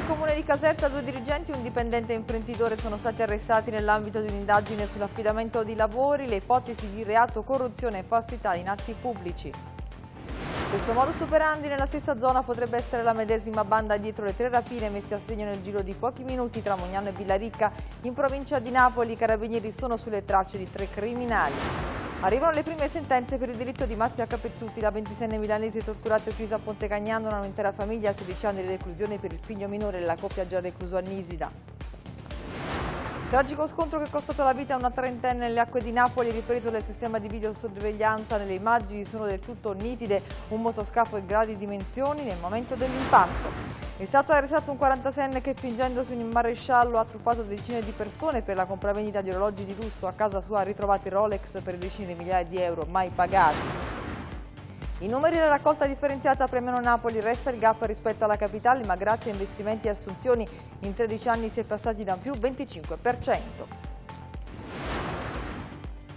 Nel Comune di Caserta due dirigenti un dipendente e un imprenditore sono stati arrestati nell'ambito di un'indagine sull'affidamento di lavori, le ipotesi di reato, corruzione e falsità in atti pubblici. Questo modus operandi nella stessa zona potrebbe essere la medesima banda dietro le tre rapine messe a segno nel giro di pochi minuti tra Mognano e Villaricca. In provincia di Napoli i carabinieri sono sulle tracce di tre criminali. Arrivano le prime sentenze per il delitto di Marzia Capezzuti, la 26enne milanese torturata e uccisa a Ponte Cagnano, una intera famiglia, a 16 anni di reclusione per il figlio minore della coppia già recluso a Nisida. Tragico scontro che è costato la vita a una trentenne nelle acque di Napoli, ripreso dal sistema di videosorveglianza, nelle immagini sono del tutto nitide un motoscafo in gradi dimensioni nel momento dell'impatto. È stato arrestato un 46enne che fingendosi un maresciallo ha truffato decine di persone per la compravendita di orologi di lusso. A casa sua ha ritrovati Rolex per decine di migliaia di euro mai pagati. I numeri della raccolta differenziata premiano Napoli resta il gap rispetto alla capitale ma grazie a investimenti e assunzioni in 13 anni si è passati da un più 25%.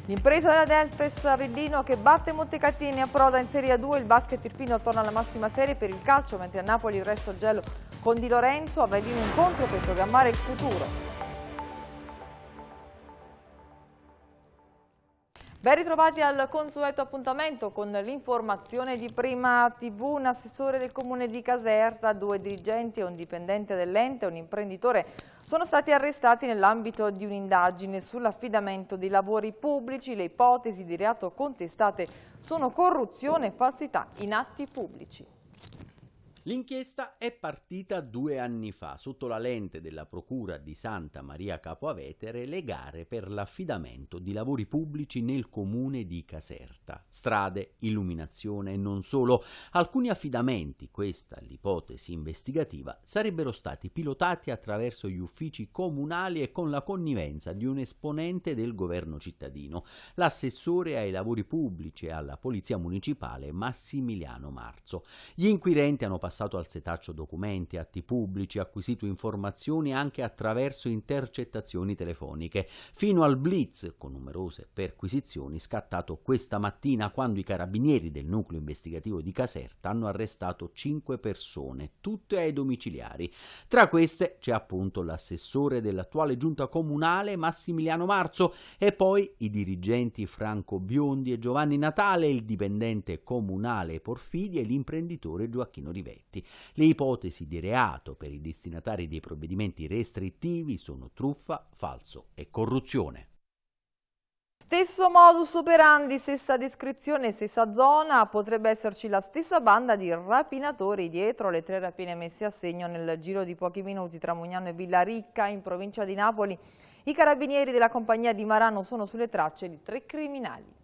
L'impresa della Delfes Avellino che batte Montecatini approda in Serie 2, il basket irpino torna alla massima serie per il calcio, mentre a Napoli il resto al gelo con Di Lorenzo, Avellino incontro per programmare il futuro. Ben ritrovati al consueto appuntamento con l'informazione di Prima TV, un assessore del comune di Caserta, due dirigenti, un dipendente dell'ente, un imprenditore sono stati arrestati nell'ambito di un'indagine sull'affidamento dei lavori pubblici. Le ipotesi di reato contestate sono corruzione e falsità in atti pubblici. L'inchiesta è partita due anni fa sotto la lente della Procura di Santa Maria Capoavetere le gare per l'affidamento di lavori pubblici nel comune di Caserta. Strade, illuminazione e non solo. Alcuni affidamenti, questa l'ipotesi investigativa, sarebbero stati pilotati attraverso gli uffici comunali e con la connivenza di un esponente del governo cittadino, l'assessore ai lavori pubblici e alla polizia municipale Massimiliano Marzo. Gli inquirenti hanno passato passato al setaccio documenti, atti pubblici, acquisito informazioni anche attraverso intercettazioni telefoniche, fino al blitz con numerose perquisizioni scattato questa mattina quando i carabinieri del nucleo investigativo di Caserta hanno arrestato cinque persone, tutte ai domiciliari. Tra queste c'è appunto l'assessore dell'attuale giunta comunale Massimiliano Marzo e poi i dirigenti Franco Biondi e Giovanni Natale, il dipendente comunale Porfidi e l'imprenditore Gioacchino Rivei sospetti. Le ipotesi di reato per i destinatari dei provvedimenti restrittivi sono truffa, falso e corruzione. Stesso modus operandi, stessa descrizione, stessa zona, potrebbe esserci la stessa banda di rapinatori dietro le tre rapine messe a segno nel giro di pochi minuti tra Mugnano e Villaricca in provincia di Napoli. I carabinieri della compagnia di Marano sono sulle tracce di tre criminali.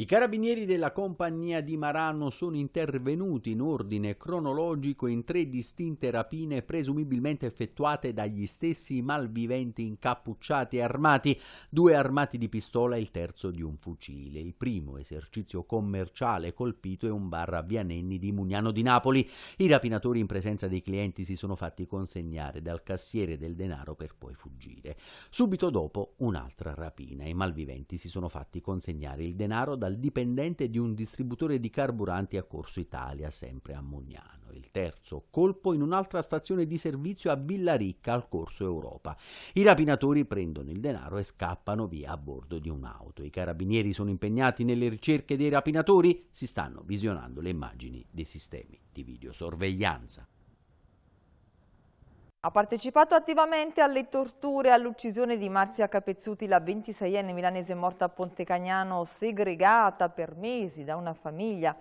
I carabinieri della compagnia di Marano sono intervenuti in ordine cronologico in tre distinte rapine presumibilmente effettuate dagli stessi malviventi incappucciati e armati, due armati di pistola e il terzo di un fucile. Il primo esercizio commerciale colpito è un bar a Via Nenni di Mugnano di Napoli. I rapinatori in presenza dei clienti si sono fatti consegnare dal cassiere del denaro per poi fuggire. Subito dopo un'altra rapina. I malviventi si sono fatti consegnare il denaro dal dal dipendente di un distributore di carburanti a Corso Italia, sempre a Mognano. Il terzo colpo in un'altra stazione di servizio a Villaricca, al Corso Europa. I rapinatori prendono il denaro e scappano via a bordo di un'auto. I carabinieri sono impegnati nelle ricerche dei rapinatori, si stanno visionando le immagini dei sistemi di videosorveglianza. Ha partecipato attivamente alle torture e all'uccisione di Marzia Capezzuti, la 26enne milanese morta a Ponte Cagnano, segregata per mesi da una famiglia.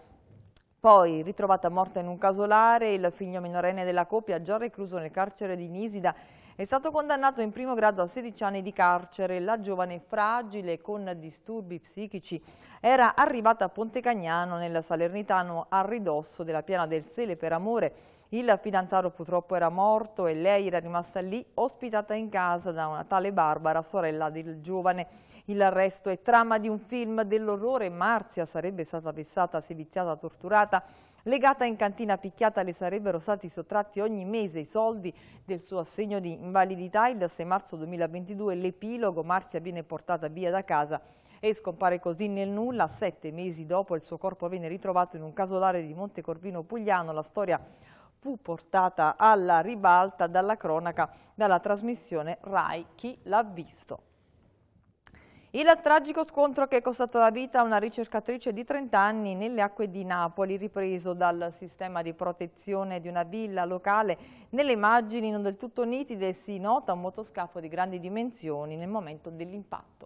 Poi, ritrovata morta in un casolare, il figlio minorenne della coppia, già recluso nel carcere di Nisida, è stato condannato in primo grado a 16 anni di carcere. La giovane fragile con disturbi psichici era arrivata a Pontecagnano nella Salernitano a ridosso della piana del Sele per amore. Il fidanzato purtroppo era morto e lei era rimasta lì ospitata in casa da una tale Barbara, sorella del giovane. Il resto è trama di un film dell'orrore. Marzia sarebbe stata vessata, seviziata, torturata Legata in cantina picchiata le sarebbero stati sottratti ogni mese i soldi del suo assegno di invalidità. Il 6 marzo 2022 l'epilogo Marzia viene portata via da casa e scompare così nel nulla. Sette mesi dopo il suo corpo viene ritrovato in un casolare di Montecorvino Pugliano. La storia fu portata alla ribalta dalla cronaca, dalla trasmissione Rai Chi l'ha visto. Il tragico scontro che è costato la vita a una ricercatrice di 30 anni nelle acque di Napoli, ripreso dal sistema di protezione di una villa locale, nelle immagini non del tutto nitide si nota un motoscafo di grandi dimensioni nel momento dell'impatto.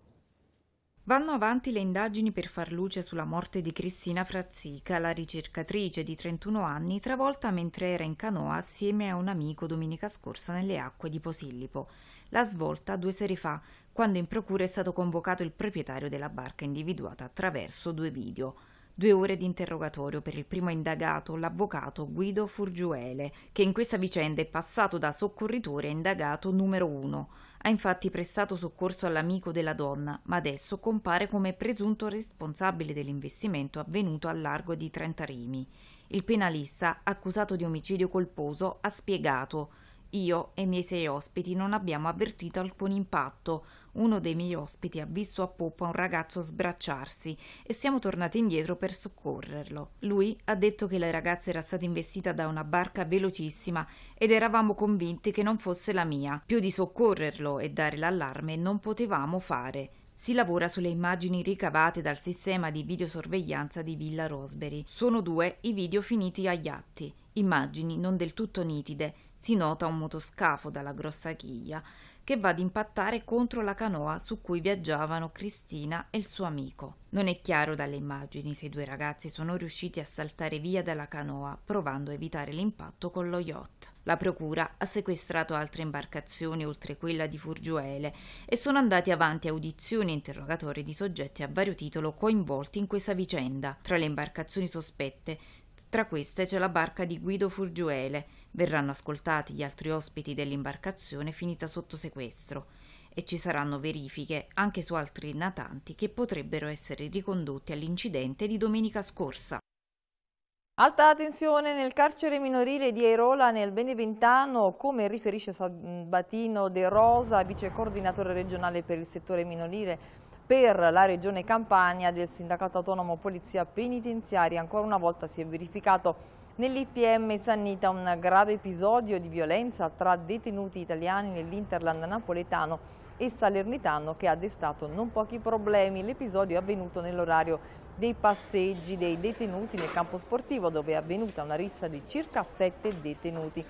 Vanno avanti le indagini per far luce sulla morte di Cristina Frazzica, la ricercatrice di 31 anni travolta mentre era in canoa assieme a un amico domenica scorsa nelle acque di Posillipo. La svolta due sere fa, quando in procura è stato convocato il proprietario della barca individuata attraverso due video. Due ore di interrogatorio per il primo indagato, l'avvocato Guido Furgiuele, che in questa vicenda è passato da soccorritore a indagato numero uno. Ha infatti prestato soccorso all'amico della donna, ma adesso compare come presunto responsabile dell'investimento avvenuto al largo di Trentarimi. Il penalista, accusato di omicidio colposo, ha spiegato io e i miei sei ospiti non abbiamo avvertito alcun impatto, uno dei miei ospiti ha visto a poppa un ragazzo sbracciarsi e siamo tornati indietro per soccorrerlo. Lui ha detto che la ragazza era stata investita da una barca velocissima ed eravamo convinti che non fosse la mia. Più di soccorrerlo e dare l'allarme non potevamo fare. Si lavora sulle immagini ricavate dal sistema di videosorveglianza di Villa Rosberry. Sono due i video finiti agli atti. Immagini non del tutto nitide, si nota un motoscafo dalla grossa chiglia che va ad impattare contro la canoa su cui viaggiavano Cristina e il suo amico. Non è chiaro dalle immagini se i due ragazzi sono riusciti a saltare via dalla canoa provando a evitare l'impatto con lo yacht. La procura ha sequestrato altre imbarcazioni oltre quella di Furgiuele e sono andati avanti audizioni e interrogatori di soggetti a vario titolo coinvolti in questa vicenda. Tra le imbarcazioni sospette, tra queste c'è la barca di Guido Furgiuele verranno ascoltati gli altri ospiti dell'imbarcazione finita sotto sequestro e ci saranno verifiche anche su altri natanti che potrebbero essere ricondotti all'incidente di domenica scorsa. Alta tensione nel carcere minorile di Airola nel Beneventano, come riferisce Sabatino De Rosa, vice coordinatore regionale per il settore minorile per la regione Campania del sindacato autonomo Polizia Penitenziaria. Ancora una volta si è verificato Nell'IPM Sannita un grave episodio di violenza tra detenuti italiani nell'Interland napoletano e salernitano che ha destato non pochi problemi. L'episodio è avvenuto nell'orario dei passeggi dei detenuti nel campo sportivo dove è avvenuta una rissa di circa sette detenuti.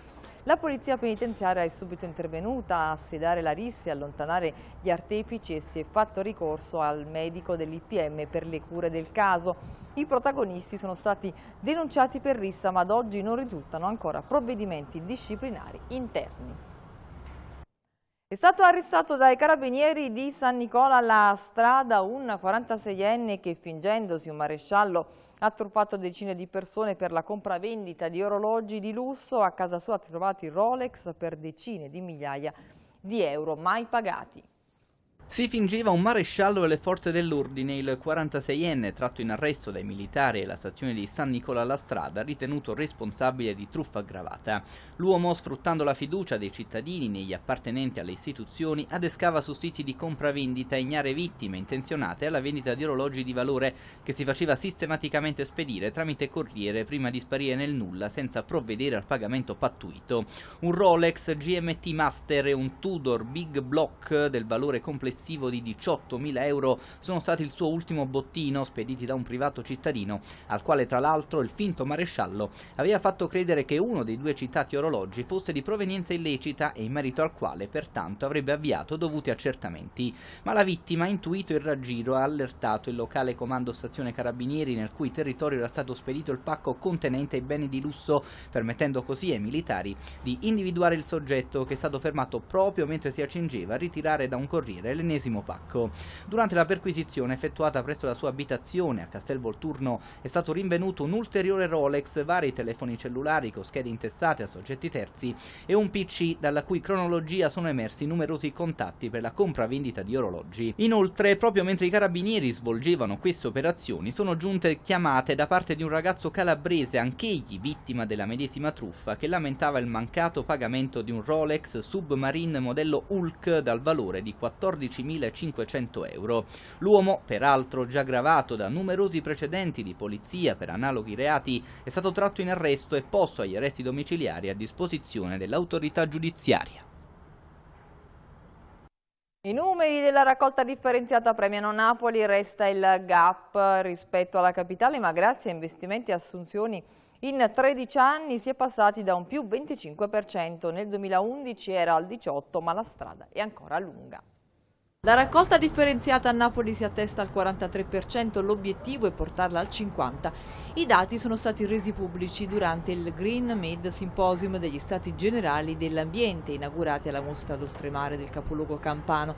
La polizia penitenziaria è subito intervenuta a sedare la rissa e allontanare gli artefici e si è fatto ricorso al medico dell'IPM per le cure del caso. I protagonisti sono stati denunciati per rissa ma ad oggi non risultano ancora provvedimenti disciplinari interni. È stato arrestato dai carabinieri di San Nicola alla strada un 46enne che fingendosi un maresciallo ha truffato decine di persone per la compravendita di orologi di lusso. A casa sua ha trovato i Rolex per decine di migliaia di euro mai pagati. Si fingeva un maresciallo delle forze dell'ordine, il 46enne tratto in arresto dai militari alla stazione di San Nicola alla Strada, ritenuto responsabile di truffa aggravata. L'uomo, sfruttando la fiducia dei cittadini negli appartenenti alle istituzioni, adescava su siti di compravendita ignare vittime intenzionate alla vendita di orologi di valore che si faceva sistematicamente spedire tramite corriere prima di sparire nel nulla senza provvedere al pagamento pattuito. Un Rolex GMT Master e un Tudor Big Block del valore complessivo complessivo di 18.000 euro sono stati il suo ultimo bottino spediti da un privato cittadino, al quale tra l'altro il finto maresciallo aveva fatto credere che uno dei due citati orologi fosse di provenienza illecita e in merito al quale pertanto avrebbe avviato dovuti accertamenti. Ma la vittima ha intuito il raggiro e ha allertato il locale comando stazione carabinieri nel cui territorio era stato spedito il pacco contenente i beni di lusso, permettendo così ai militari di individuare il soggetto che è stato fermato proprio mentre si accingeva a ritirare da un corriere le trennesimo pacco. Durante la perquisizione effettuata presso la sua abitazione a Castel Volturno è stato rinvenuto un ulteriore Rolex, vari telefoni cellulari con schede intestate a soggetti terzi e un PC dalla cui cronologia sono emersi numerosi contatti per la compravendita di orologi. Inoltre, proprio mentre i carabinieri svolgevano queste operazioni, sono giunte chiamate da parte di un ragazzo calabrese, anch'egli vittima della medesima truffa, che lamentava il mancato pagamento di un Rolex Submarine modello Hulk dal valore di 14 10.500 euro. L'uomo, peraltro già gravato da numerosi precedenti di polizia per analoghi reati, è stato tratto in arresto e posto agli arresti domiciliari a disposizione dell'autorità giudiziaria. I numeri della raccolta differenziata premiano Napoli, resta il gap rispetto alla capitale, ma grazie a investimenti e assunzioni in 13 anni si è passati da un più 25%, nel 2011 era al 18%, ma la strada è ancora lunga. La raccolta differenziata a Napoli si attesta al 43%, l'obiettivo è portarla al 50%. I dati sono stati resi pubblici durante il Green Made Symposium degli Stati Generali dell'Ambiente, inaugurati alla mostra d'Ostremare del capoluogo campano.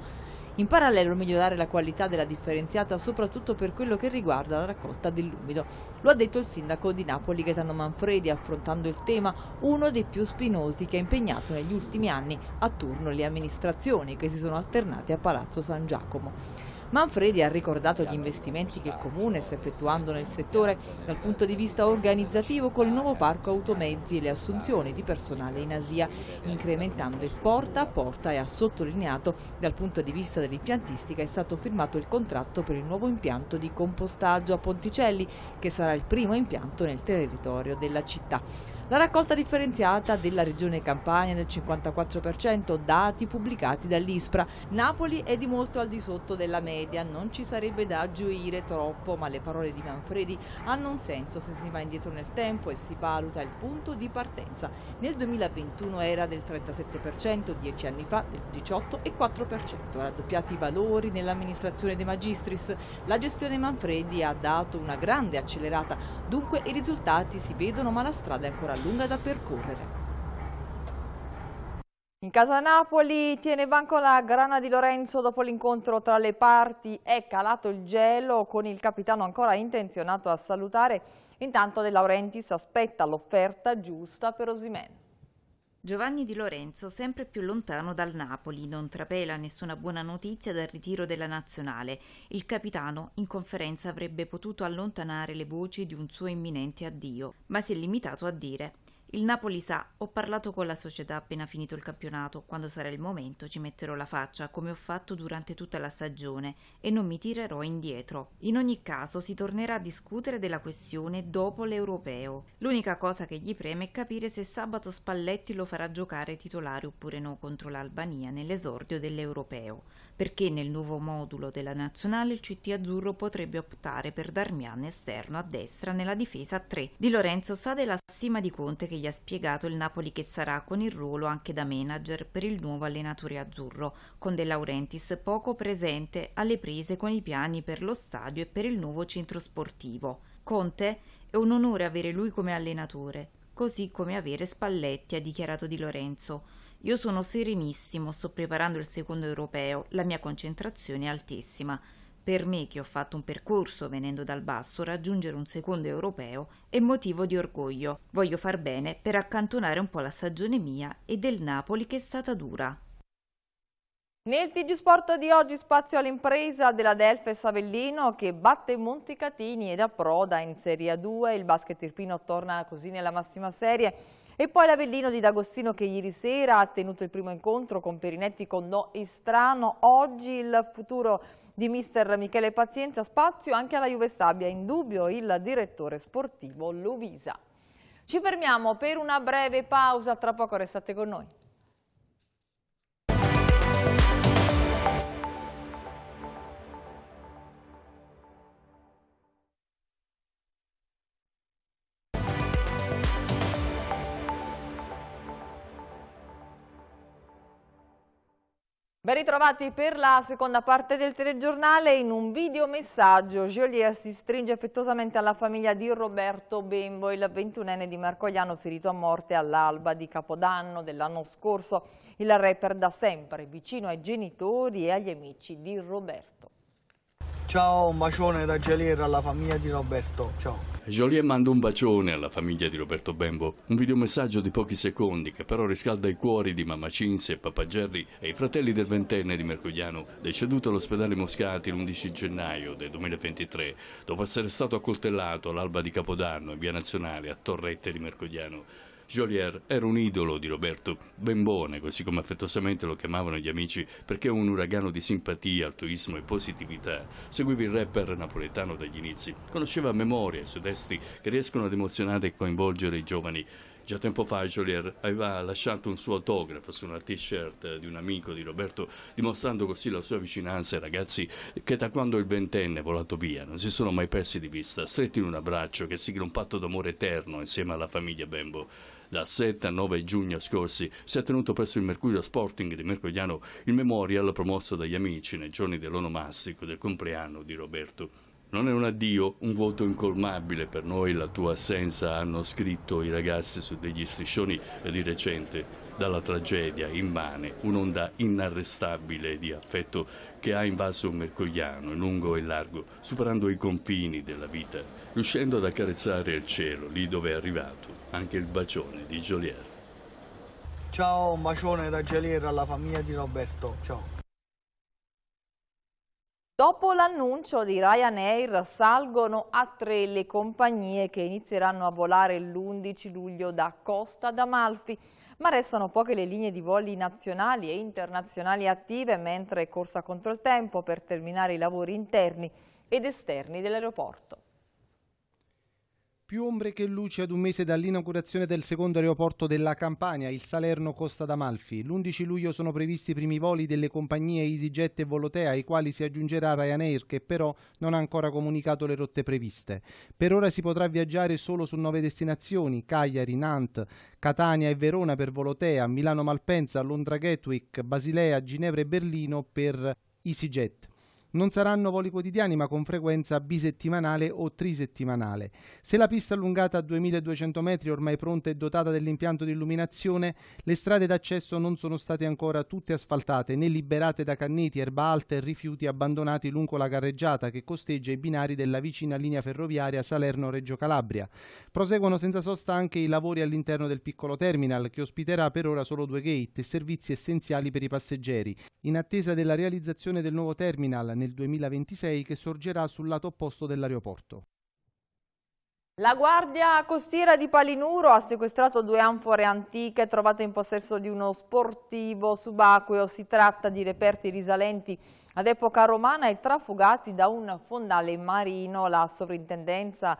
In parallelo migliorare la qualità della differenziata soprattutto per quello che riguarda la raccolta dell'umido. Lo ha detto il sindaco di Napoli Gaetano Manfredi affrontando il tema uno dei più spinosi che ha impegnato negli ultimi anni a turno le amministrazioni che si sono alternate a Palazzo San Giacomo. Manfredi ha ricordato gli investimenti che il Comune sta effettuando nel settore dal punto di vista organizzativo con il nuovo parco automezzi e le assunzioni di personale in Asia, incrementando il porta a porta e ha sottolineato dal punto di vista dell'impiantistica è stato firmato il contratto per il nuovo impianto di compostaggio a Ponticelli che sarà il primo impianto nel territorio della città. La raccolta differenziata della regione Campania del 54%, dati pubblicati dall'ISPRA. Napoli è di molto al di sotto della media tragedia non ci sarebbe da gioire troppo, ma le parole di Manfredi hanno un senso se si va indietro nel tempo e si valuta il punto di partenza. Nel 2021 era del 37%, dieci anni fa del 18,4%. e 4%, raddoppiati i valori nell'amministrazione De Magistris. La gestione Manfredi ha dato una grande accelerata, dunque i risultati si vedono ma la strada è ancora lunga da percorrere. In casa Napoli tiene banco la grana di Lorenzo dopo l'incontro tra le parti. È calato il gelo con il capitano ancora intenzionato a salutare. Intanto De Laurentiis aspetta l'offerta giusta per Osimen. Giovanni Di Lorenzo, sempre più lontano dal Napoli, non trapela nessuna buona notizia dal ritiro della nazionale. Il capitano in conferenza avrebbe potuto allontanare le voci di un suo imminente addio, ma si è limitato a dire il Napoli sa, ho parlato con la società appena finito il campionato, quando sarà il momento ci metterò la faccia come ho fatto durante tutta la stagione e non mi tirerò indietro. In ogni caso si tornerà a discutere della questione dopo l'europeo. L'unica cosa che gli preme è capire se sabato Spalletti lo farà giocare titolare oppure no contro l'Albania nell'esordio dell'europeo, perché nel nuovo modulo della nazionale il CT azzurro potrebbe optare per Darmian esterno a destra nella difesa 3. Di Lorenzo sa della stima di Conte che gli gli ha spiegato il Napoli che sarà con il ruolo anche da manager per il nuovo allenatore azzurro, con De Laurentiis poco presente alle prese con i piani per lo stadio e per il nuovo centro sportivo. Conte è un onore avere lui come allenatore, così come avere Spalletti, ha dichiarato Di Lorenzo. Io sono serenissimo, sto preparando il secondo europeo, la mia concentrazione è altissima. Per me, che ho fatto un percorso venendo dal basso, raggiungere un secondo europeo è motivo di orgoglio. Voglio far bene per accantonare un po' la stagione mia e del Napoli che è stata dura. Nel TG Sport di oggi spazio all'impresa della Delfe Savellino che batte Montecatini ed approda in Serie A2. Il basket irpino torna così nella massima serie. E poi l'Avellino di D'Agostino che ieri sera ha tenuto il primo incontro con Perinetti con No Istrano. Oggi il futuro di mister Michele Pazienza, spazio anche alla Juve Stabia, in dubbio il direttore sportivo Lovisa. Ci fermiamo per una breve pausa, tra poco restate con noi. Ben ritrovati per la seconda parte del telegiornale. In un videomessaggio Joliet si stringe affettuosamente alla famiglia di Roberto Bembo, il 21enne di Marcogliano ferito a morte all'alba di Capodanno dell'anno scorso. Il rapper da sempre vicino ai genitori e agli amici di Roberto. Ciao, un bacione da Geliera alla famiglia di Roberto. Ciao. Joliet manda un bacione alla famiglia di Roberto Bembo, un videomessaggio di pochi secondi che però riscalda i cuori di mamma Cinzia e papà Gerry e i fratelli del ventenne di Mercogliano, deceduto all'ospedale Moscati l'11 gennaio del 2023, dopo essere stato accoltellato all'alba di Capodanno in via nazionale a Torrette di Mercogliano. Jolier era un idolo di Roberto Bembone, così come affettuosamente lo chiamavano gli amici, perché un uragano di simpatia, altruismo e positività. Seguiva il rapper napoletano dagli inizi. Conosceva a memoria i suoi che riescono ad emozionare e coinvolgere i giovani. Già tempo fa Jolier aveva lasciato un suo autografo su una t-shirt di un amico di Roberto, dimostrando così la sua vicinanza ai ragazzi che da quando il ventenne è volato via non si sono mai persi di vista, stretti in un abbraccio che sigla un patto d'amore eterno insieme alla famiglia Bembo. Dal 7 al 9 giugno scorsi si è tenuto presso il Mercurio Sporting di Mercogliano il memorial promosso dagli amici nei giorni dell'onomastico del compleanno di Roberto. Non è un addio, un voto incolmabile per noi la tua assenza, hanno scritto i ragazzi su degli striscioni di recente. Dalla tragedia immane, un'onda inarrestabile di affetto che ha invaso Mercogliano in lungo e largo, superando i confini della vita, riuscendo ad accarezzare il cielo lì dove è arrivato, anche il bacione di Jolier. Ciao, un bacione da Jolier alla famiglia di Roberto. Ciao. Dopo l'annuncio di Ryanair salgono a tre le compagnie che inizieranno a volare l'11 luglio da Costa d'Amalfi, ma restano poche le linee di voli nazionali e internazionali attive mentre è corsa contro il tempo per terminare i lavori interni ed esterni dell'aeroporto. Più ombre che luci ad un mese dall'inaugurazione del secondo aeroporto della Campania, il Salerno Costa d'Amalfi. L'11 luglio sono previsti i primi voli delle compagnie EasyJet e Volotea, ai quali si aggiungerà Ryanair, che però non ha ancora comunicato le rotte previste. Per ora si potrà viaggiare solo su nove destinazioni, Cagliari, Nantes, Catania e Verona per Volotea, Milano Malpensa, Londra Gatwick, Basilea, Ginevra e Berlino per EasyJet. Non saranno voli quotidiani ma con frequenza bisettimanale o trisettimanale. Se la pista allungata a 2200 metri ormai pronta e dotata dell'impianto di illuminazione, le strade d'accesso non sono state ancora tutte asfaltate né liberate da canneti, erba alta e rifiuti abbandonati lungo la carreggiata che costeggia i binari della vicina linea ferroviaria Salerno-Reggio Calabria. Proseguono senza sosta anche i lavori all'interno del piccolo terminal che ospiterà per ora solo due gate e servizi essenziali per i passeggeri. In attesa della realizzazione del nuovo terminal, nel nel 2026 che sorgerà sul lato opposto dell'aeroporto. La Guardia Costiera di Palinuro ha sequestrato due anfore antiche trovate in possesso di uno sportivo subacqueo. Si tratta di reperti risalenti ad epoca romana e trafugati da un fondale marino. La sovrintendenza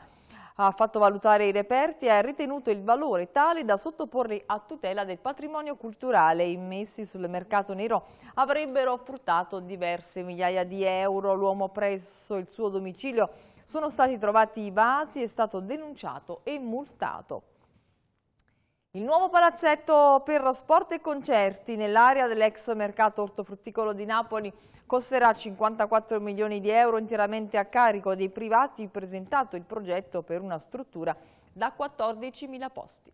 ha fatto valutare i reperti e ha ritenuto il valore tale da sottoporli a tutela del patrimonio culturale. I messi sul mercato nero avrebbero fruttato diverse migliaia di euro. L'uomo presso il suo domicilio sono stati trovati i vasi, è stato denunciato e multato. Il nuovo palazzetto per sport e concerti nell'area dell'ex mercato ortofrutticolo di Napoli costerà 54 milioni di euro interamente a carico dei privati presentato il progetto per una struttura da 14 mila posti.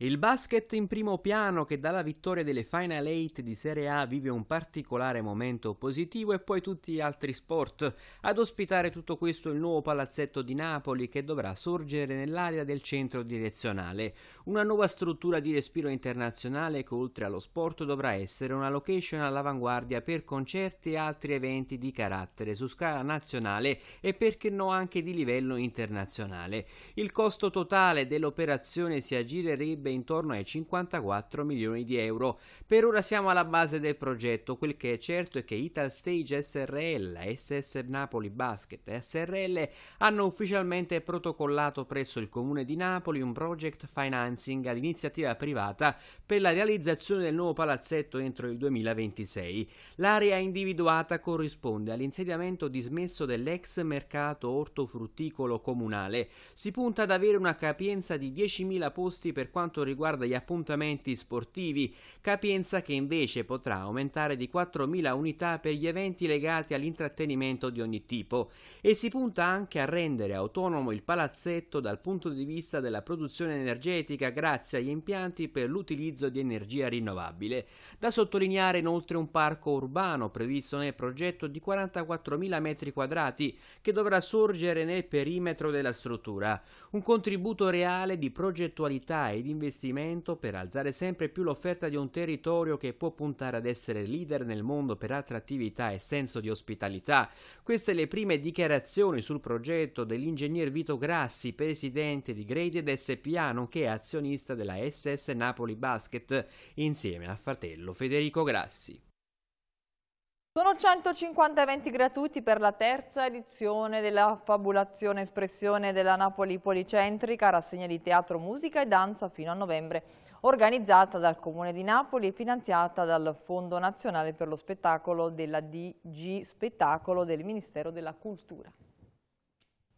Il basket in primo piano che dalla vittoria delle Final 8 di Serie A vive un particolare momento positivo e poi tutti gli altri sport. Ad ospitare tutto questo il nuovo palazzetto di Napoli che dovrà sorgere nell'area del centro direzionale. Una nuova struttura di respiro internazionale che oltre allo sport dovrà essere una location all'avanguardia per concerti e altri eventi di carattere su scala nazionale e perché no anche di livello internazionale. Il costo totale dell'operazione si aggirerebbe sarebbe intorno ai 54 milioni di euro. Per ora siamo alla base del progetto, quel che è certo è che Ital Stage SRL, SS Napoli Basket SRL hanno ufficialmente protocollato presso il Comune di Napoli un project financing all'iniziativa privata per la realizzazione del nuovo palazzetto entro il 2026. L'area individuata corrisponde all'insediamento dismesso dell'ex mercato ortofrutticolo comunale. Si punta ad avere una capienza di 10.000 posti per quanto quanto riguarda gli appuntamenti sportivi, capienza che invece potrà aumentare di 4.000 unità per gli eventi legati all'intrattenimento di ogni tipo e si punta anche a rendere autonomo il palazzetto dal punto di vista della produzione energetica grazie agli impianti per l'utilizzo di energia rinnovabile. Da sottolineare inoltre un parco urbano previsto nel progetto di 44.000 m2 che dovrà sorgere nel perimetro della struttura. Un contributo reale di progettualità ed investimento investimento per alzare sempre più l'offerta di un territorio che può puntare ad essere leader nel mondo per attrattività e senso di ospitalità. Queste le prime dichiarazioni sul progetto dell'ingegner Vito Grassi, presidente di Graded SPA, nonché azionista della SS Napoli Basket, insieme al fratello Federico Grassi. Sono 150 eventi gratuiti per la terza edizione della fabulazione espressione della Napoli Policentrica, rassegna di teatro, musica e danza fino a novembre, organizzata dal Comune di Napoli e finanziata dal Fondo Nazionale per lo Spettacolo della DG Spettacolo del Ministero della Cultura.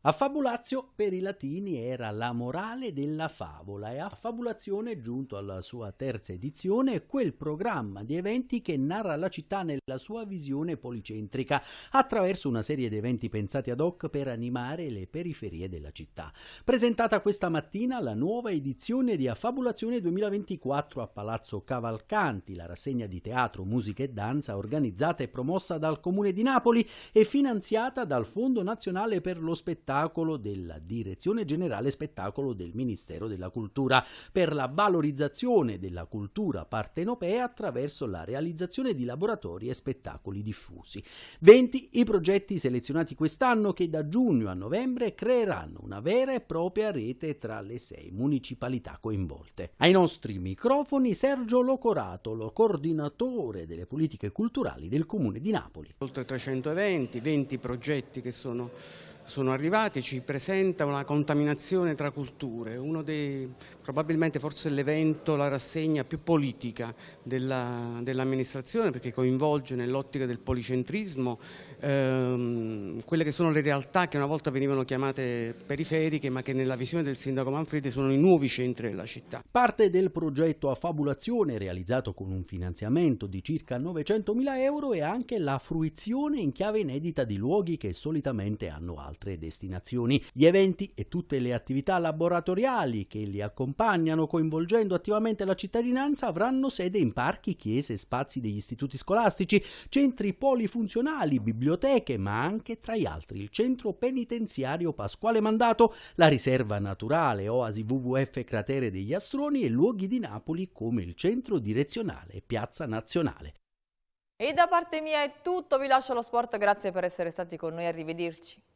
A fabulatio per i latini era la morale della favola e a fabulazione, giunto alla sua terza edizione, quel programma di eventi che narra la città nella sua visione policentrica, attraverso una serie di eventi pensati ad hoc per animare le periferie della città. Presentata questa mattina la nuova edizione di A 2024 a Palazzo Cavalcanti, la rassegna di teatro, musica e danza organizzata e promossa dal Comune di Napoli e finanziata dal Fondo Nazionale per lo Spettacolo spettacolo della Direzione Generale Spettacolo del Ministero della Cultura per la valorizzazione della cultura partenopea attraverso la realizzazione di laboratori e spettacoli diffusi. 20 i progetti selezionati quest'anno che da giugno a novembre creeranno una vera e propria rete tra le sei municipalità coinvolte. Ai nostri microfoni Sergio Locoratolo, coordinatore delle politiche culturali del Comune di Napoli. Oltre 300 eventi, 20 progetti che sono sono arrivati ci presenta una contaminazione tra culture, uno dei, probabilmente forse l'evento, la rassegna più politica dell'amministrazione dell perché coinvolge nell'ottica del policentrismo ehm, quelle che sono le realtà che una volta venivano chiamate periferiche ma che nella visione del sindaco Manfredi sono i nuovi centri della città. Parte del progetto a fabulazione realizzato con un finanziamento di circa 900.000 euro e anche la fruizione in chiave inedita di luoghi che solitamente hanno alto altre destinazioni, gli eventi e tutte le attività laboratoriali che li accompagnano coinvolgendo attivamente la cittadinanza avranno sede in parchi, chiese, spazi degli istituti scolastici, centri polifunzionali, biblioteche, ma anche tra gli altri il centro penitenziario Pasquale Mandato, la riserva naturale Oasi WWF Cratere degli Astroni e luoghi di Napoli come il centro direzionale Piazza Nazionale. E da parte mia è tutto, vi lascio allo sport, grazie per essere stati con noi, arrivederci.